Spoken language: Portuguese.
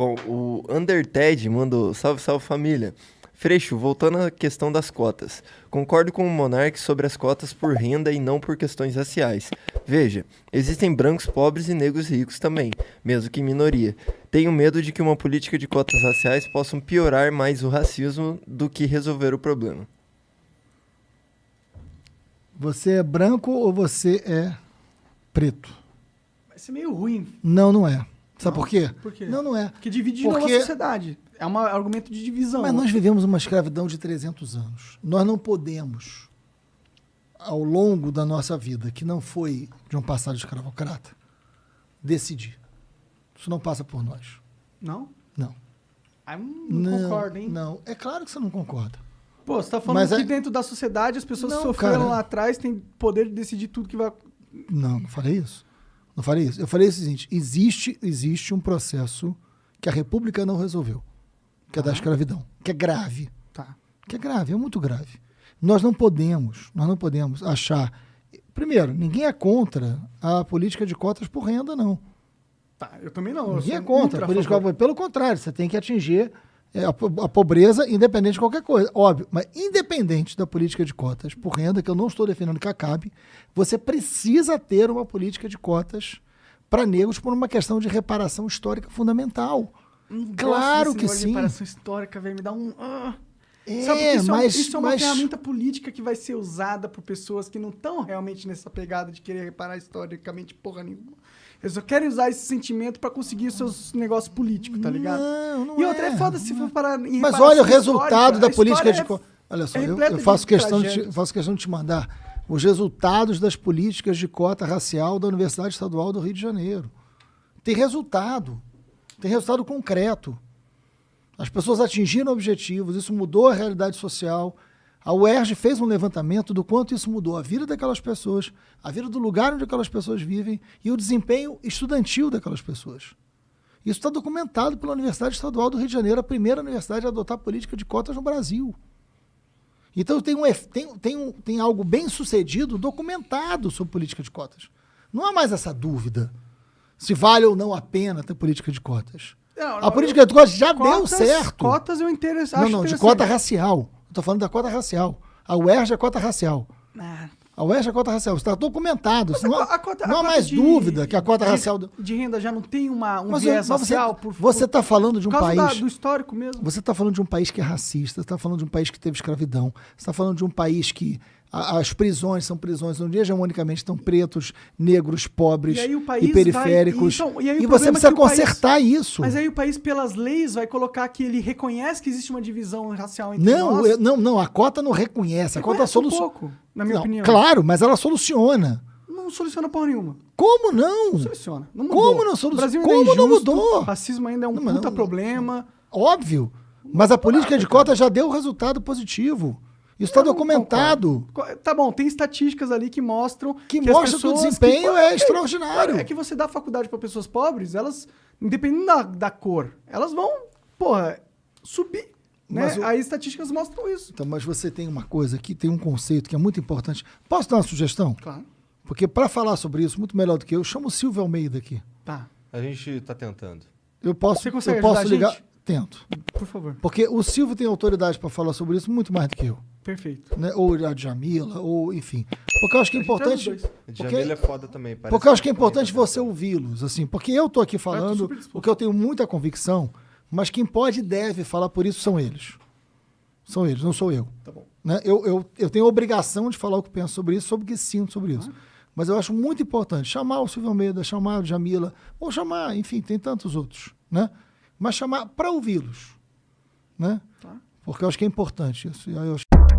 Bom, o Underted mandou salve, salve família. Freixo, voltando à questão das cotas. Concordo com o Monark sobre as cotas por renda e não por questões raciais. Veja, existem brancos pobres e negros ricos também, mesmo que minoria. Tenho medo de que uma política de cotas raciais possa piorar mais o racismo do que resolver o problema. Você é branco ou você é preto? Vai ser meio ruim. Não, não é. Sabe por quê? Por quê? Não, não é. Porque divide Porque... a sociedade. É um argumento de divisão. Mas nós vivemos uma escravidão de 300 anos. Nós não podemos, ao longo da nossa vida, que não foi de um passado escravocrata, decidir. Isso não passa por nós. Não? Não. Ah, eu não, não concordo, hein? Não, é claro que você não concorda. Pô, você tá falando Mas que é... dentro da sociedade as pessoas não, sofreram cara... lá atrás, têm poder de decidir tudo que vai. Não, não falei isso. Não falei isso? Eu falei o seguinte: existe, existe um processo que a República não resolveu, que é da tá. escravidão, que é grave. Tá. Que é grave, é muito grave. Nós não podemos, nós não podemos achar. Primeiro, ninguém é contra a política de cotas por renda, não. Tá, eu também não. Ninguém é contra. Por isso, pelo contrário, você tem que atingir é, a, a, pobreza, independente de qualquer coisa, óbvio, mas independente da política de cotas por renda, que eu não estou defendendo que acabe, você precisa ter uma política de cotas para negros por uma questão de reparação histórica fundamental. Não claro que sim. Reparação histórica, velho, me dá um. Ah. É, isso, é mas, isso é uma mas... ferramenta política que vai ser usada por pessoas que não estão realmente nessa pegada de querer reparar historicamente porra nenhuma. Eles só querem usar esse sentimento para conseguir seus negócios políticos, tá ligado? Não, não E outra é, é foda se for é. parar em Mas olha o resultado da política é de... É, olha só, é eu, eu, faço, de questão de faço questão de te mandar os resultados das políticas de cota racial da Universidade Estadual do Rio de Janeiro. Tem resultado. Tem resultado concreto. As pessoas atingiram objetivos, isso mudou a realidade social, a UERJ fez um levantamento do quanto isso mudou a vida daquelas pessoas, a vida do lugar onde aquelas pessoas vivem e o desempenho estudantil daquelas pessoas. Isso está documentado pela Universidade Estadual do Rio de Janeiro, a primeira universidade a adotar política de cotas no Brasil. Então tem, um, tem, tem, um, tem algo bem sucedido documentado sobre política de cotas. Não há mais essa dúvida se vale ou não a pena ter política de cotas. Não, não, a política eu, de cotas já cotas, deu certo. Cotas eu interesse, acho Não, não, de cota racial. Estou falando da cota racial. A UERJ é cota racial. Ah. A UERJ é cota racial. Está documentado. Mas não, a cota, não há mais de, dúvida que a cota de, racial. De renda já não tem uma, um mas, viés é, mas Você, está falando de um país. Da, do histórico mesmo. Você está falando de um país que é racista. Você está falando de um país que teve escravidão. Você está falando de um país que as prisões são prisões onde hegemonicamente estão pretos, negros, pobres e, e periféricos. Vai, então, e, e, você é precisa é consertar país, isso. Mas aí o país, pelas leis, vai colocar que ele reconhece que existe uma divisão racial entre não, nós. Eu, não, não, a cota não reconhece. A cota soluciona. Um pouco, na minha não, opinião. Claro, mas ela soluciona. Não soluciona porra nenhuma. Como não? não soluciona. Não Como não soluciona? Como é injusto, não mudou? O racismo ainda é um não, puta problema. Óbvio. Mas a política de cota já deu resultado positivo. Isso está então, documentado. Concordo. Tá bom, tem estatísticas ali que mostram que, que mostra que o desempenho que... é extraordinário. É, é que você dá faculdade para pessoas pobres, elas, independente da, da cor, elas vão, porra, subir. né? o... Aí estatísticas mostram isso. Então, mas você tem uma coisa aqui, tem um conceito que é muito importante. Posso dar uma sugestão? Claro. Porque para falar sobre isso, muito melhor do que eu, chamo o Silvio Almeida aqui. Tá. A gente está tentando. Eu posso, você consegue eu posso ligar. Gente? Por favor. Porque o Silvio tem autoridade para falar sobre isso muito mais do que eu. Perfeito. Né? Ou a Jamila, ou enfim. Porque eu acho que é tá importante. Porque, Jamila é foda também, parece. Porque eu acho que é tá importante você ouvi-los, assim. Porque eu tô aqui falando o que eu tenho muita convicção, mas quem pode e deve falar por isso são eles. São eles, não sou eu. Tá bom. Né? Eu, eu, eu tenho obrigação de falar o que penso sobre isso, sobre o que sinto sobre isso. Ah. Mas eu acho muito importante chamar o Silvio Almeida, chamar o Jamila, ou chamar, enfim, tem tantos outros, né? mas chamar para ouvi-los. Né? Tá. Porque eu acho que é importante isso.